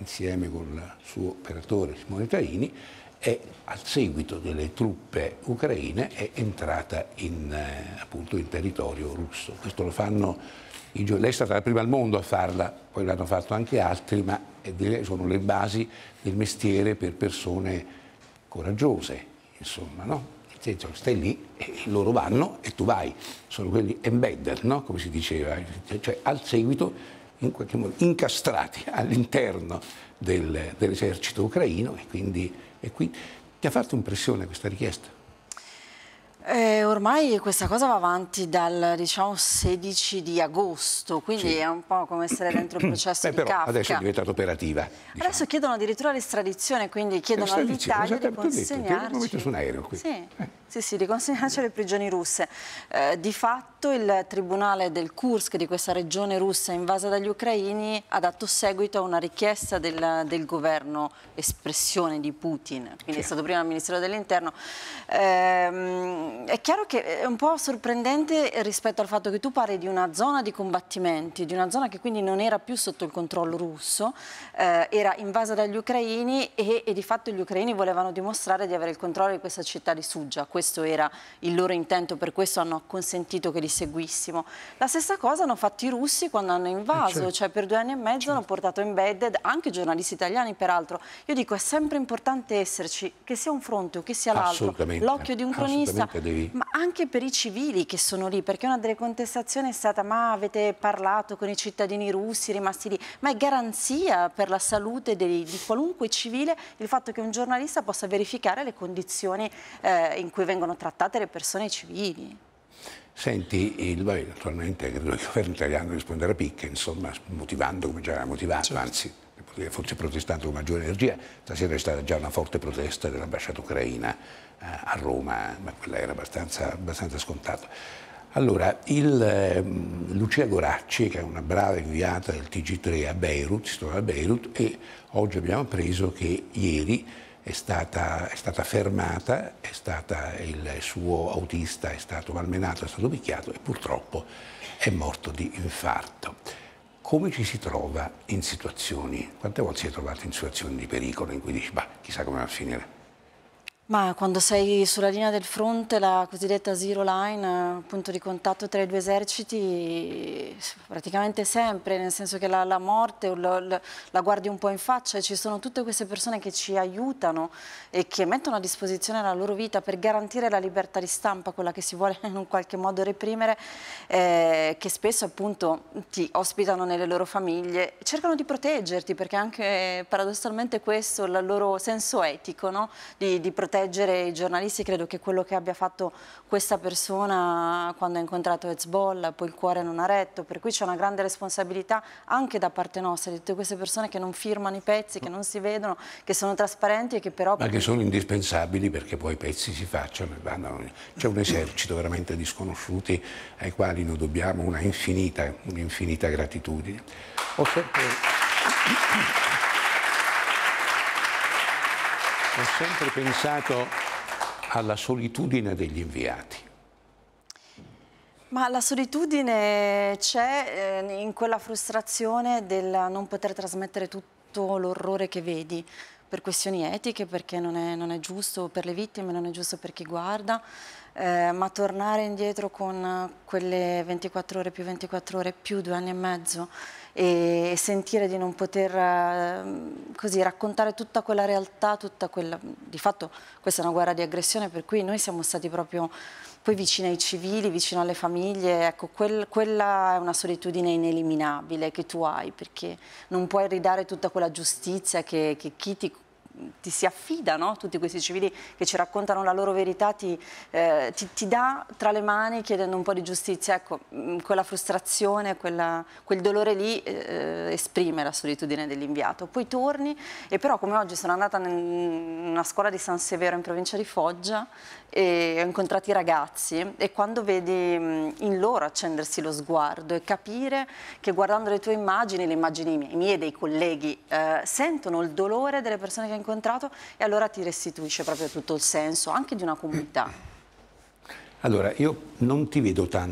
insieme con il suo operatore Simone Taini, è al seguito delle truppe ucraine è entrata in, eh, appunto, in territorio russo. Questo lo fanno i giornali, lei è stata la prima al mondo a farla, poi l'hanno fatto anche altri, ma sono le basi del mestiere per persone coraggiose, insomma, no? Nel senso, stai lì e loro vanno e tu vai, sono quelli embedded, no? come si diceva, cioè al seguito in qualche modo incastrati all'interno del, dell'esercito ucraino e quindi, e quindi ti ha fatto impressione questa richiesta? Eh, ormai questa cosa va avanti dal diciamo, 16 di agosto, quindi sì. è un po' come essere dentro il processo Beh, di però Kafka. adesso è diventata operativa. Diciamo. Adesso chiedono addirittura l'estradizione, quindi chiedono all'Italia di consegnarci. messo su un aereo qui. Sì. Eh. Sì, sì, di consegnarci alle prigioni russe. Eh, di fatto il tribunale del Kursk, di questa regione russa invasa dagli ucraini, ha dato seguito a una richiesta del, del governo espressione di Putin, quindi sì. è stato prima il Ministero dell'Interno. Eh, è chiaro che è un po' sorprendente rispetto al fatto che tu parli di una zona di combattimenti, di una zona che quindi non era più sotto il controllo russo, eh, era invasa dagli ucraini e, e di fatto gli ucraini volevano dimostrare di avere il controllo di questa città di Suggia, questo era il loro intento, per questo hanno consentito che li seguissimo. La stessa cosa hanno fatto i russi quando hanno invaso, eh, certo. cioè per due anni e mezzo certo. hanno portato embedded anche giornalisti italiani peraltro. Io dico è sempre importante esserci, che sia un fronte o che sia l'altro, l'occhio di un cronista, devi... ma anche per i civili che sono lì, perché una delle contestazioni è stata ma avete parlato con i cittadini russi rimasti lì, ma è garanzia per la salute dei, di qualunque civile il fatto che un giornalista possa verificare le condizioni eh, in cui vengono vengono trattate le persone civili. Senti, il, beh, naturalmente credo che il governo italiano risponderà a picche, insomma, motivando come già era motivato, certo. anzi, forse protestando con maggiore energia. Stasera è stata già una forte protesta dell'ambasciata ucraina eh, a Roma, ma quella era abbastanza, abbastanza scontata. Allora, il, eh, Lucia Goracci, che è una brava inviata del TG3 a Beirut, si trova a Beirut e oggi abbiamo appreso che ieri è stata, è stata fermata, è stata, il suo autista è stato malmenato, è stato picchiato e purtroppo è morto di infarto. Come ci si trova in situazioni, quante volte si è trovato in situazioni di pericolo in cui dici, ma chissà come va a finire? Ma quando sei sulla linea del fronte, la cosiddetta zero line, punto di contatto tra i due eserciti, praticamente sempre, nel senso che la, la morte la, la guardi un po' in faccia e ci sono tutte queste persone che ci aiutano e che mettono a disposizione la loro vita per garantire la libertà di stampa, quella che si vuole in un qualche modo reprimere, eh, che spesso appunto ti ospitano nelle loro famiglie, cercano di proteggerti perché anche eh, paradossalmente questo è il loro senso etico, no? di, di proteggerti proteggere i giornalisti, credo che quello che abbia fatto questa persona quando ha incontrato Hezbollah, poi il cuore non ha retto, per cui c'è una grande responsabilità anche da parte nostra, di tutte queste persone che non firmano i pezzi, che non si vedono, che sono trasparenti e che però... Ma che sono indispensabili perché poi i pezzi si facciano e vanno... C'è un esercito veramente di sconosciuti ai quali noi dobbiamo una infinita, un'infinita gratitudine. Ho sempre... sempre pensato alla solitudine degli inviati. Ma la solitudine c'è eh, in quella frustrazione del non poter trasmettere tutto l'orrore che vedi per questioni etiche, perché non è, non è, giusto per le vittime, non è giusto per chi guarda, eh, ma tornare indietro con quelle 24 ore più 24 ore più due anni e mezzo e sentire di non poter ehm, così, raccontare tutta quella realtà, tutta quella... di fatto questa è una guerra di aggressione per cui noi siamo stati proprio poi vicino ai civili, vicino alle famiglie, ecco, quel, quella è una solitudine ineliminabile che tu hai perché non puoi ridare tutta quella giustizia che, che chi ti ti si affidano, tutti questi civili che ci raccontano la loro verità, ti, eh, ti, ti dà tra le mani chiedendo un po' di giustizia, ecco, mm, quella frustrazione, quella, quel dolore lì eh, eh, esprime la solitudine dell'inviato. Poi torni e però come oggi sono andata in una scuola di San Severo in provincia di Foggia e ho incontrato i ragazzi e quando vedi mm, in loro accendersi lo sguardo e capire che guardando le tue immagini, le immagini mie, e dei colleghi, eh, sentono il dolore delle persone che incontrato e allora ti restituisce proprio tutto il senso anche di una comunità. Allora, io non ti vedo tanto